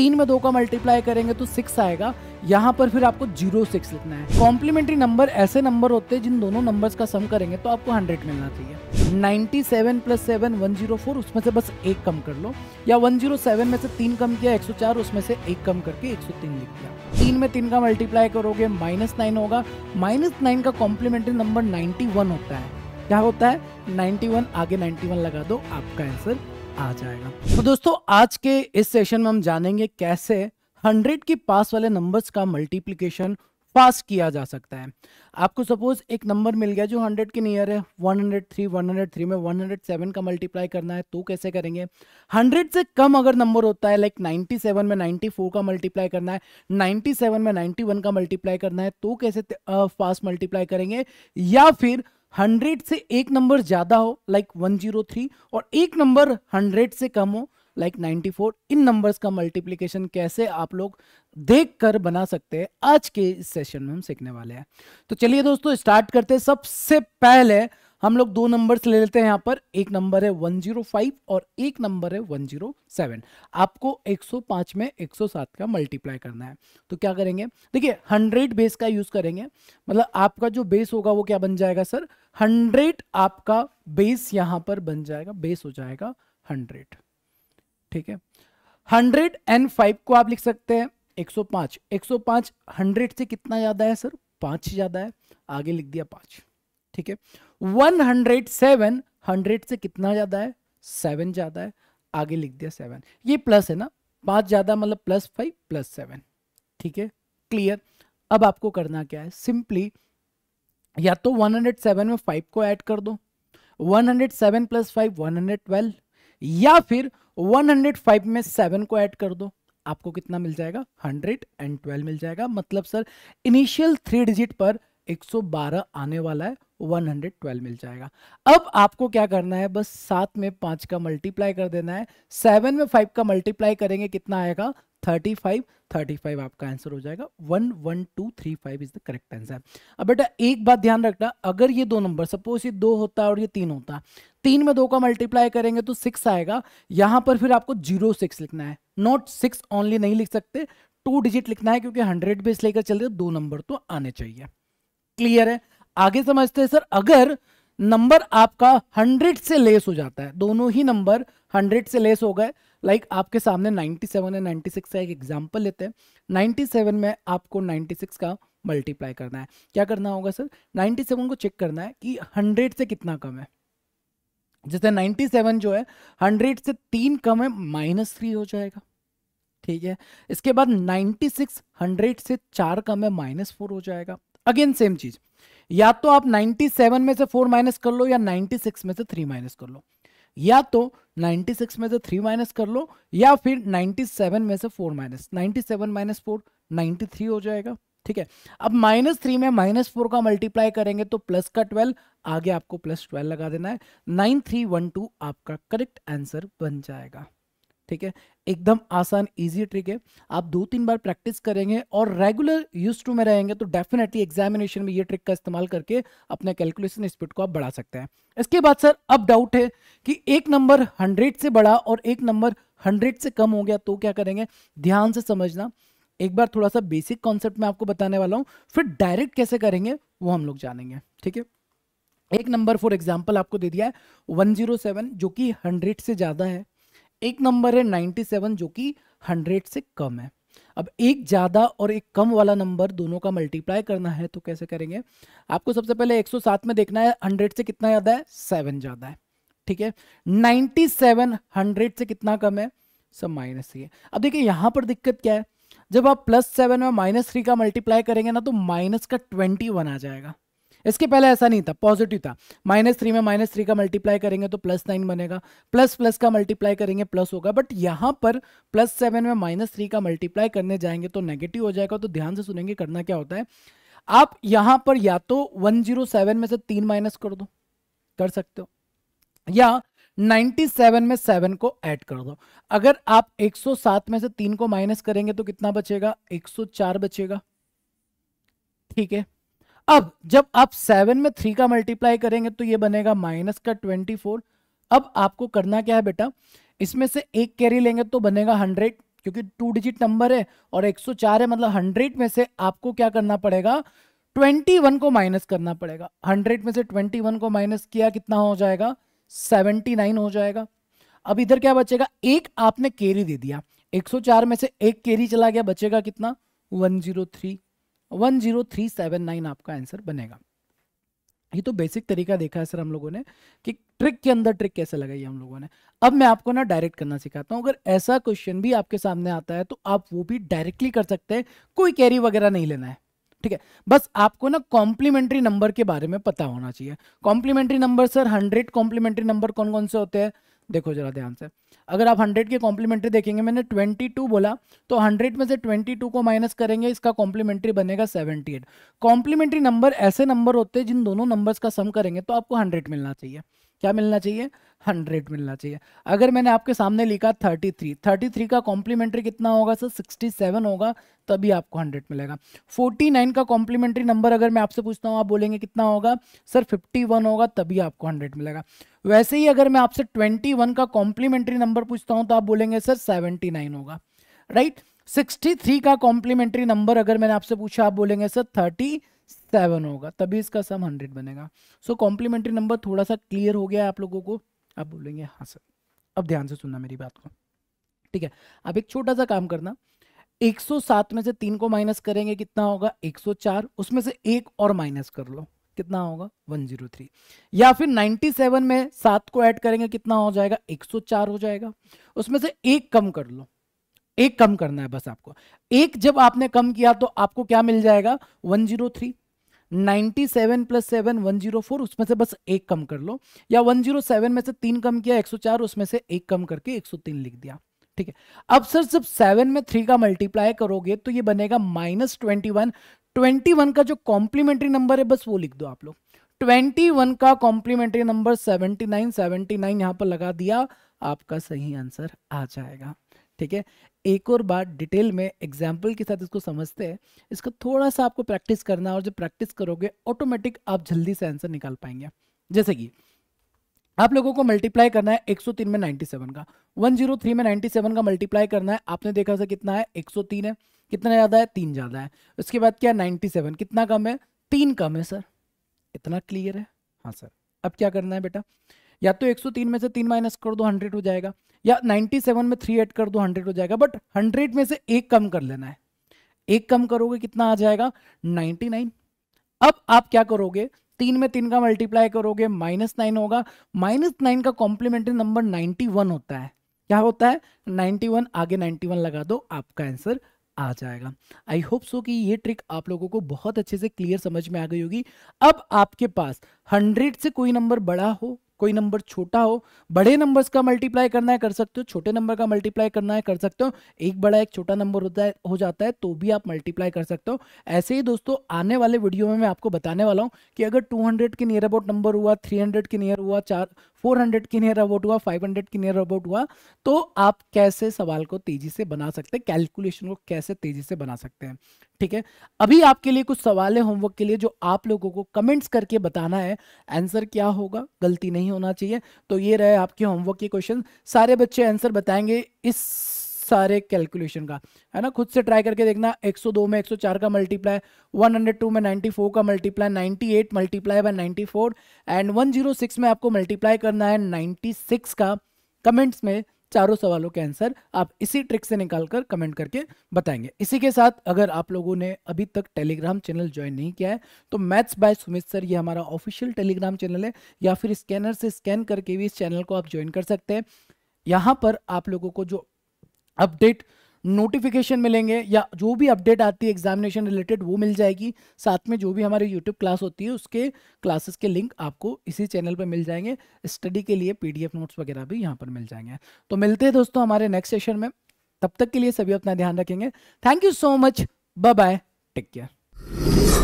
तीन में दो का मल्टीप्लाई करेंगे तो सिक्स आएगा यहाँ पर फिर आपको जीरो सिक्स लिखना है कॉम्प्लीमेंट्री नंबर ऐसे नंबर होते हैं जिन दोनों नंबर्स का सम करेंगे तो आपको हंड्रेड मिलना चाहिए ninety seven plus seven one zero four उसमें से बस एक कम कर लो या वन जीरो सेवन में से तीन कम किया एक सौ चार उसमें से एक कम करके एक सौ तीन लिख दिया तीन में तीन का मल्टीप्लाई करोगे माइनस नाइन होगा माइनस नाइन का कॉम्प्लीमेंट्री नंबर नाइन्टी वन होता है क्या होता है नाइन्टी वन आगे नाइन्टी वन लगा दो आपका आंसर आ जाएगा तो दोस्तों आज के इस सेशन में हम जानेंगे कैसे 100 के पास वाले नंबर्स का मल्टीप्लीकेशन पास किया जा सकता है आपको सपोज एक नंबर मिल गया जो 100 के नियर है 103 103 में 107 का मल्टीप्लाई करना है तो कैसे करेंगे 100 से कम अगर नंबर होता है लाइक 97 में 94 का मल्टीप्लाई करना है 97 में 91 का मल्टीप्लाई करना है तो कैसे पास मल्टीप्लाई करेंगे या फिर हंड्रेड से एक नंबर ज्यादा हो लाइक वन जीरो थ्री और एक नंबर हंड्रेड से कम हो लाइक नाइनटी फोर इन नंबर्स का मल्टीप्लीकेशन कैसे आप लोग देख कर बना सकते हैं आज के इस सेशन में हम सीखने वाले हैं तो चलिए दोस्तों स्टार्ट करते हैं सबसे पहले हम लोग दो नंबर ले लेते हैं यहाँ पर एक नंबर है 105 और एक नंबर है 107 आपको 105 में 107 का मल्टीप्लाई करना है तो क्या करेंगे देखिए 100 बेस का यूज करेंगे मतलब आपका जो बेस होगा वो क्या बन जाएगा सर 100 आपका बेस यहाँ पर बन जाएगा बेस हो जाएगा 100 ठीक है एंड फाइव को आप लिख सकते हैं 105 105 100 से कितना ज्यादा है सर पांच ज्यादा है आगे लिख दिया पांच ठीक है वन हंड्रेड सेवन हंड्रेड से कितना ज्यादा है सेवन ज्यादा है आगे लिख दिया सेवन ये प्लस है ना पांच ज्यादा मतलब प्लस फाइव प्लस सेवन ठीक है क्लियर अब आपको करना क्या है सिंपली या तो 107 में 5 को ऐड कर दो 107 प्लस फाइव वन या फिर 105 में 7 को ऐड कर दो आपको कितना मिल जाएगा 112 मिल जाएगा मतलब सर इनिशियल थ्री डिजिट पर 112 आने वाला है 112 मिल जाएगा अब आपको क्या करना है बस सात में पांच का मल्टीप्लाई कर देना है सेवन में फाइव का मल्टीप्लाई करेंगे कितना आएगा 35, 35 आपका आंसर हो जाएगा one one two three five is the correct answer अब बेटा एक बात ध्यान रखना अगर ये दो नंबर सपोज ये दो होता और ये तीन होता तीन में दो का मल्टीप्लाई करेंगे तो सिक्स आएगा यहां पर फिर आपको जीरो सिक्स लिखना है नॉट सिक्स ओनली नहीं लिख सकते टू डिजिट लिखना है क्योंकि हंड्रेड बेस लेकर चल रहे दो नंबर तो आने चाहिए क्लियर है आगे समझते हैं सर अगर नंबर आपका हंड्रेड से लेस हो जाता है दोनों ही नंबर हंड्रेड से लेस हो गए लाइक like आपके सामने 97 है 96 का एक एग्जाम्पल लेते हैं 97 में आपको 96 का मल्टीप्लाई करना है क्या करना होगा सर 97 को चेक करना है कि 100 से कितना कम है जैसे 97 जो है 100 से तीन कम है माइनस थ्री हो जाएगा ठीक है इसके बाद सिक्स हंड्रेड से चार कम है माइनस फोर हो जाएगा अगेन सेम चीज़ या तो आप 97 में से 4 माइनस कर लो या 96 में से 3 माइनस कर लो या तो 96 में से 3 माइनस कर लो या फिर 97 में से 4 माइनस 97 माइनस फोर नाइन्टी हो जाएगा ठीक है अब माइनस थ्री में माइनस फोर का मल्टीप्लाई करेंगे तो प्लस का ट्वेल्व आगे आपको प्लस ट्वेल्व लगा देना है नाइन थ्री वन टू आपका करेक्ट आंसर बन जाएगा ठीक है एकदम आसान इजी ट्रिक है आप दो तीन बार प्रैक्टिस करेंगे और रेगुलर यूज टू में रहेंगे तो डेफिनेटली एग्जामिनेशन में ये ट्रिक का इस्तेमाल करके अपने कैलकुलेशन स्पीड को आप बढ़ा सकते हैं इसके बाद सर अब डाउट है कि एक नंबर हंड्रेड से बड़ा और एक नंबर हंड्रेड से कम हो गया तो क्या करेंगे ध्यान से समझना एक बार थोड़ा सा बेसिक कॉन्सेप्ट में आपको बताने वाला हूँ फिर डायरेक्ट कैसे करेंगे वो हम लोग जानेंगे ठीक है एक नंबर फॉर एग्जाम्पल आपको दे दिया है 107 जो कि 100 से ज़्यादा है एक नंबर है 97 जो कि 100 से कम है अब एक ज़्यादा और एक कम वाला नंबर दोनों का मल्टीप्लाई करना है तो कैसे करेंगे आपको सबसे पहले 107 में देखना है 100 से कितना ज़्यादा है सेवन ज़्यादा है ठीक है 97 100 से कितना कम है सब माइनस थ्री है अब देखिए यहां पर दिक्कत क्या है जब आप प्लस सेवन में माइनस थ्री का मल्टीप्लाई करेंगे ना तो माइनस का ट्वेंटी वन आ जाएगा इसके पहले ऐसा नहीं था पॉजिटिव था माइनस थ्री में माइनस थ्री का मल्टीप्लाई करेंगे तो प्लस नाइन बनेगा प्लस प्लस का मल्टीप्लाई करेंगे प्लस होगा बट यहां पर प्लस सेवन में माइनस थ्री का मल्टीप्लाई करने जाएंगे तो नेगेटिव हो जाएगा तो ध्यान से सुनेंगे करना क्या होता है आप यहां पर या तो वन जीरो सेवन में से तीन माइनस कर दो कर सकते हो या 97 में 7 को ऐड कर दो अगर आप 107 में से तीन को माइनस करेंगे तो कितना बचेगा 104 बचेगा ठीक है अब जब आप सेवन में थ्री का मल्टीप्लाई करेंगे तो ये बनेगा माइनस का ट्वेंटी फोर अब आपको करना क्या है बेटा इसमें से एक कैरी लेंगे तो बनेगा हंड्रेड क्योंकि टू डिजिट नंबर है और चार है मतलब हंड्रेड में से आपको क्या करना पड़ेगा ट्वेंटी वन को माइनस करना पड़ेगा हंड्रेड में से ट्वेंटी वन को माइनस किया कितना हो जाएगा सेवेंटी नाइन हो जाएगा अब इधर क्या बचेगा एक आपने कैरी दे दिया एक सौ चार में से एक कैरी चला गया बचेगा कितना one three one zero three seven nine आपका आंसर बनेगा ये तो बेसिक तरीका देखा है सर हम लोगों ने कि ट्रिक के अंदर ट्रिक कैसे लगाई हम लोगों ने अब मैं आपको ना डायरेक्ट करना सिखाता हूँ अगर ऐसा क्वेश्चन भी आपके सामने आता है तो आप वो भी डायरेक्टली कर सकते हैं कोई कैरी वगैरह नहीं लेना है ठीक है बस आपको ना कॉम्प्लीमेंट्री नंबर के बारे में पता होना चाहिए complementary number sir hundred complementary number कौन कौन से होते हैं देखो जरा ध्यान से अगर आप 100 के कॉम्प्लीमेंट्री देखेंगे मैंने 22 बोला तो 100 में से 22 को माइनस करेंगे इसका कॉम्प्लीमेंट्री बनेगा 78 कॉम्प्लीमेंट्री नंबर ऐसे नंबर होते हैं जिन दोनों नंबर्स का सम करेंगे तो आपको 100 मिलना चाहिए क्या मिलना चाहिए 100 मिलना चाहिए अगर मैंने आपके सामने लिखा 33 33 का कॉम्प्लीमेंट्री कितना होगा सर 67 होगा तभी आपको 100 मिलेगा 49 का कॉम्प्लीमेंट्री नंबर अगर मैं आपसे पूछता हूँ आप बोलेंगे कितना होगा सर 51 होगा तभी आपको 100 मिलेगा वैसे ही अगर मैं आपसे 21 का कॉम्प्लीमेंट्री नंबर पूछता हूं तो आप बोलेंगे सर 79 होगा राइट 63 का कॉम्प्लीमेंट्री नंबर अगर मैंने आपसे पूछा आप बोलेंगे सर 37 होगा तभी इसका सम 100 बनेगा सो कॉम्प्लीमेंट्री नंबर थोड़ा सा क्लियर हो गया आप लोगों को आप बोलेंगे हाँ सर अब ध्यान से सुनना मेरी बात को ठीक है अब एक छोटा सा काम करना 107 में से तीन को माइनस करेंगे कितना होगा 104 उसमें से एक और माइनस कर लो कितना होगा 103 या फिर 97 में सात को ऐड करेंगे कितना हो जाएगा 104 हो जाएगा उसमें से एक कम कर लो एक कम करना है बस आपको एक जब आपने कम किया तो आपको क्या मिल जाएगा 103 97 plus seven one zero four उसमें से बस एक कम कर लो या 107 में से तीन कम किया 104 उसमें से एक कम करके 103 लिख दिया ठीक है अब सर जब सेवन में थ्री का मल्टीप्लाई करोगे तो ये बनेगा minus twenty one twenty one का जो कॉम्प्लीमेंट्री नंबर है बस वो लिख दो आप लोग ट्वेंटी वन का complementary number seventy nine seventy nine यहाँ पर लगा दिया आपका सही आंसर आ जाएगा ठीक है एक और बात डिटेल में एग्जाम्पल के साथ इसको समझते हैं इसको थोड़ा सा आपको प्रैक्टिस करना और जब प्रैक्टिस करोगे ऑटोमेटिक आप जल्दी से आंसर निकाल पाएंगे जैसे कि आप लोगों को मल्टीप्लाई करना है 103 में 97 का 103 में 97 का मल्टीप्लाई करना है आपने देखा था कितना है 103 है कितना ज़्यादा है तीन ज़्यादा है उसके बाद क्या है 97 कितना कम है तीन कम है सर इतना क्लियर है हाँ सर अब क्या करना है बेटा या तो 103 में से तीन माइनस कर दो 100 हो जाएगा या 97 में थ्री एड कर दो हंड्रेड हो जाएगा बट हंड्रेड में से एक कम कर लेना है एक कम करोगे कितना आ जाएगा 99 अब आप क्या करोगे तीन में तीन का मल्टीप्लाई करोगे माइनस नाइन होगा माइनस नाइन का कॉम्प्लीमेंट्री नंबर नाइन्टी वन होता है क्या होता है नाइन्टी वन आगे नाइन्टी वन लगा दो आपका आंसर आ जाएगा आई होप सो कि ये ट्रिक आप लोगों को बहुत अच्छे से क्लियर समझ में आ गई होगी अब आपके पास हंड्रेड से कोई नंबर बड़ा हो कोई नंबर छोटा हो बड़े नंबर्स का मल्टीप्लाई करना है कर सकते हो छोटे नंबर का मल्टीप्लाई करना है कर सकते हो एक बड़ा एक छोटा नंबर होता है हो जाता है तो भी आप मल्टीप्लाई कर सकते हो ऐसे ही दोस्तों आने वाले वीडियो में मैं आपको बताने वाला हूँ कि अगर 200 के नियर अबाउट नंबर हुआ 300 के नियर हुआ चार 400 की नियर अबाउट हुआ 500 की नियर अबाउट हुआ तो आप कैसे सवाल को तेजी से बना सकते हैं कैलकुलेशन को कैसे तेजी से बना सकते हैं ठीक है अभी आपके लिए कुछ सवाल है होमवर्क के लिए जो आप लोगों को कमेंट्स करके बताना है आंसर क्या होगा गलती नहीं होना चाहिए तो ये रहे आपके होमवर्क के क्वेश्चन सारे बच्चे आंसर बताएंगे इस सारे कैलकुलेशन का है ना खुद से ट्राई करके देखना 102 में 104 का मल्टीप्लाई 102 में 94 का मल्टीप्लाई 98 मल्टीप्लाई बाय 94 एंड 106 में आपको मल्टीप्लाई करना है 96 का कमेंट्स में चारों सवालों के आंसर आप इसी ट्रिक से निकाल कर कमेंट करके बताएंगे इसी के साथ अगर आप लोगों ने अभी तक टेलीग्राम चैनल ज्वाइन नहीं किया है तो मैथ्स बाय सुमित सर ये हमारा ऑफिशियल टेलीग्राम चैनल है या फिर स्कैनर से स्कैन करके भी इस चैनल को आप ज्वाइन कर सकते हैं यहाँ पर आप लोगों को जो अपडेट नोटिफिकेशन मिलेंगे या जो भी अपडेट आती है एग्जामिनेशन रिलेटेड वो मिल जाएगी साथ में जो भी हमारी यूट्यूब क्लास होती है उसके क्लासेस के लिंक आपको इसी चैनल पर मिल जाएंगे स्टडी के लिए पीडीएफ नोट्स वगैरह भी यहाँ पर मिल जाएंगे तो मिलते हैं दोस्तों हमारे नेक्स्ट सेशन में तब तक के लिए सभी अपना ध्यान रखेंगे thank you so much bye bye take care